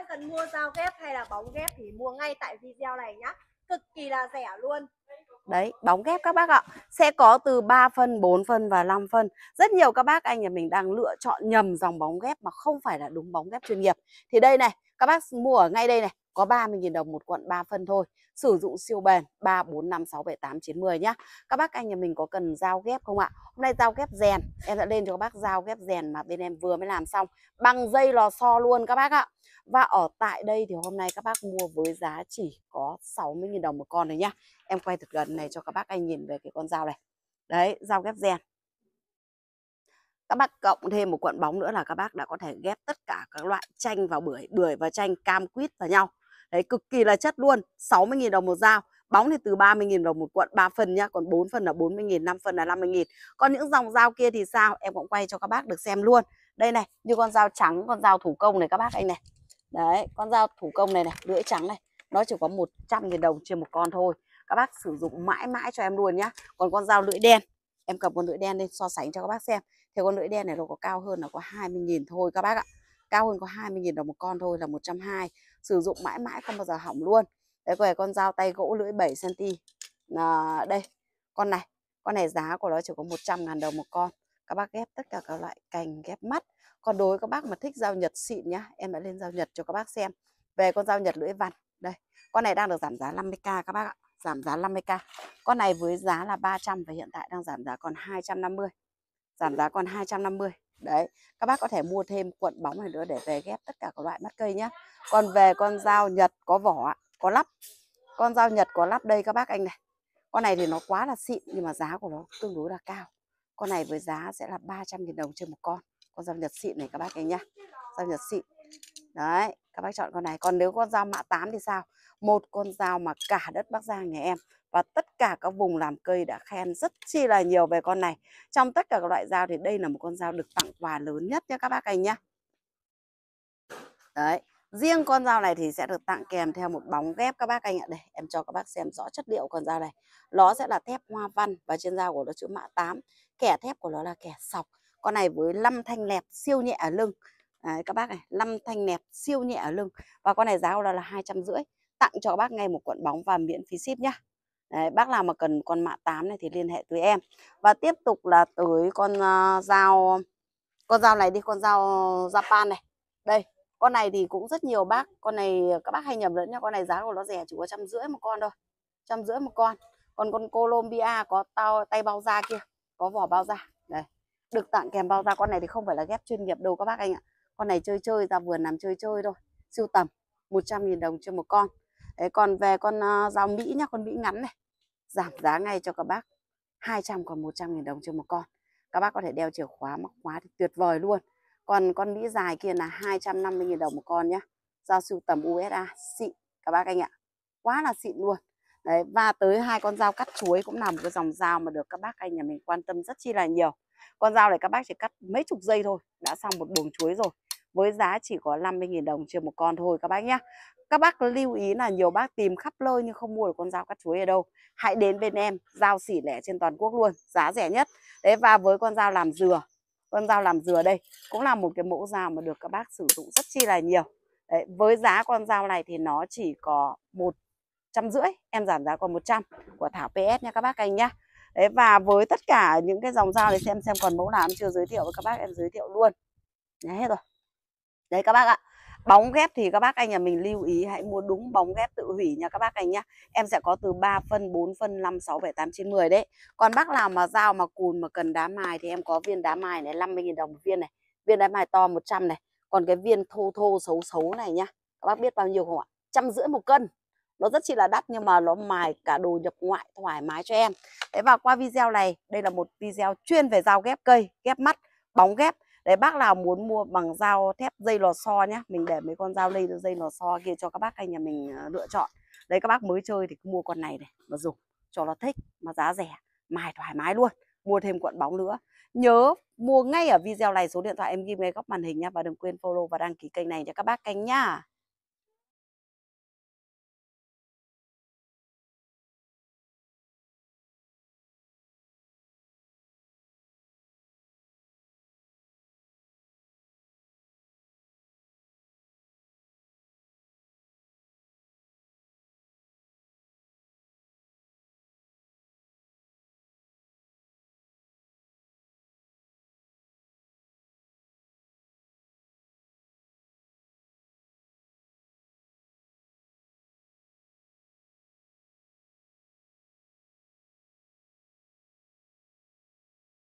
bạn cần mua dao ghép hay là bóng ghép thì mua ngay tại video này nhá cực kỳ là rẻ luôn Đấy, bóng ghép các bác ạ Sẽ có từ 3 phân, 4 phân và 5 phân Rất nhiều các bác anh nhà mình đang lựa chọn nhầm dòng bóng ghép Mà không phải là đúng bóng ghép chuyên nghiệp Thì đây này, các bác mua ở ngay đây này có 30.000 đồng một quận 3 phân thôi. Sử dụng siêu bền 3 4 5 6 7 8 9 10 nhá. Các bác anh nhà mình có cần dao ghép không ạ? Hôm nay dao ghép rèn, em đã lên cho các bác dao ghép rèn mà bên em vừa mới làm xong bằng dây lò xo luôn các bác ạ. Và ở tại đây thì hôm nay các bác mua với giá chỉ có 60.000 đồng một con này nhá. Em quay thật gần này cho các bác anh nhìn về cái con dao này. Đấy, dao ghép rèn các bác cộng thêm một quận bóng nữa là các bác đã có thể ghép tất cả các loại chanh vào bưởi bưởi và chanh cam quýt vào nhau Đấy cực kỳ là chất luôn 60.000 đồng một dao Bóng thì từ 30.000 đồng một quận 3 phần nhá Còn 4 phần là 40.000, 5 phần là 50.000 Còn những dòng dao kia thì sao Em cũng quay cho các bác được xem luôn Đây này, như con dao trắng, con dao thủ công này các bác anh này Đấy, con dao thủ công này này, lưỡi trắng này Nó chỉ có 100.000 đồng trên một con thôi Các bác sử dụng mãi mãi cho em luôn nhá Còn con dao lưỡi đen Em cầm con lưỡi đen lên so sánh cho các bác xem Thì con lưỡi đen này nó có cao hơn là có 20.000 thôi các bác ạ Cao hơn có 20.000 đồng một con thôi là 120 sử dụng mãi mãi không bao giờ hỏng luôn đấy về con dao tay gỗ lưỡi 7 cm à, đây con này con này giá của nó chỉ có 100 ngàn đồng một con các bác ghép tất cả các loại cành ghép mắt còn đối với các bác mà thích dao nhật xịn nhá em đã lên dao nhật cho các bác xem về con dao nhật lưỡi vằn đây con này đang được giảm giá 50k các bác ạ giảm giá 50k con này với giá là 300 và hiện tại đang giảm giá còn 250 giảm giá còn 250 đấy các bác có thể mua thêm cuộn bóng này nữa để về ghép tất cả các loại mắt cây nhé còn về con dao nhật có vỏ có lắp con dao nhật có lắp đây các bác anh này con này thì nó quá là xịn nhưng mà giá của nó tương đối là cao con này với giá sẽ là 300.000 đồng trên một con con dao nhật xịn này các bác anh nhá dao nhật xịn đấy các bác chọn con này còn nếu con dao mạ 8 thì sao một con dao mà cả đất Bắc Giang nhà em và tất cả các vùng làm cây đã khen rất chi là nhiều về con này trong tất cả các loại dao thì đây là một con dao được tặng quà lớn nhất nha các bác anh nhá đấy riêng con dao này thì sẽ được tặng kèm theo một bóng ghép các bác anh ạ đây em cho các bác xem rõ chất liệu con dao này nó sẽ là thép hoa văn và trên dao của nó chữ mạ 8 kẻ thép của nó là kẻ sọc con này với 5 thanh lẹp siêu nhẹ ở lưng Đấy, các bác này, 5 thanh nẹp siêu nhẹ ở lưng. Và con này giá của nó là 250 tặng cho bác ngay một cuộn bóng và miễn phí ship nhá. Đấy, bác nào mà cần con mạ 8 này thì liên hệ với em. Và tiếp tục là tới con uh, dao con dao này đi, con dao Japan này. Đây, con này thì cũng rất nhiều bác, con này các bác hay nhầm lẫn nhá con này giá của nó rẻ chỉ có trăm rưỡi một con thôi. Trăm rưỡi một con. Còn con Colombia có tao tay bao da kia, có vỏ bao da. Đây, được tặng kèm bao da con này thì không phải là ghép chuyên nghiệp đâu các bác anh ạ con này chơi chơi ra vườn làm chơi chơi thôi sưu tầm 100.000 đồng cho một con đấy còn về con uh, rau Mỹ nhá con Mỹ ngắn này giảm giá ngay cho các bác 200 còn 100.000 đồng cho một con các bác có thể đeo chìa khóa móc khóa thì tuyệt vời luôn còn con Mỹ dài kia là 250.000 đồng một con nhá dao sưu tầm USA xịn các bác anh ạ quá là xịn luôn Đấy, và tới hai con dao cắt chuối cũng là một cái dòng dao mà được các bác anh nhà mình quan tâm rất chi là nhiều. Con dao này các bác chỉ cắt mấy chục giây thôi Đã xong một buồng chuối rồi Với giá chỉ có 50.000 đồng trên một con thôi các bác nhé Các bác lưu ý là nhiều bác tìm khắp nơi nhưng không mua được con dao cắt chuối ở đâu Hãy đến bên em, dao xỉ lẻ trên toàn quốc luôn Giá rẻ nhất Đấy và với con dao làm dừa Con dao làm dừa đây Cũng là một cái mẫu dao mà được các bác sử dụng rất chi là nhiều Đấy, với giá con dao này thì nó chỉ có một trăm rưỡi em giảm giá còn 100 của Thảo PS nha các bác anh nhá đấy và với tất cả những cái dòng dao để xem xem còn mẫu nào em chưa giới thiệu với các bác em giới thiệu luôn đấy, hết rồi đấy các bác ạ bóng ghép thì các bác anh nhà mình lưu ý hãy mua đúng bóng ghép tự hủy nha các bác anh nhá. Em sẽ có từ 3 phân, 4 phân, 5 6 7 8 9 10 đấy. Còn bác nào mà dao mà cùn mà cần đá mài thì em có viên đá mài này 50 000 đồng một viên này. Viên đá mài to 100 này. Còn cái viên thô thô xấu xấu này nhá. Các bác biết bao nhiêu không ạ? Trăm rưỡi một cân nó rất chi là đắt nhưng mà nó mài cả đồ nhập ngoại thoải mái cho em Thế và qua video này đây là một video chuyên về dao ghép cây ghép mắt bóng ghép Để bác nào muốn mua bằng dao thép dây lò xo nhé, mình để mấy con dao lây dây lò xo kia cho các bác anh nhà mình ờ, lựa chọn đấy các bác mới chơi thì cứ mua con này này mà dùng cho nó thích mà giá rẻ mài thoải mái luôn mua thêm cuộn bóng nữa nhớ mua ngay ở video này số điện thoại em ghi ngay góc màn hình nha và đừng quên follow và đăng ký kênh này cho các bác canh nhá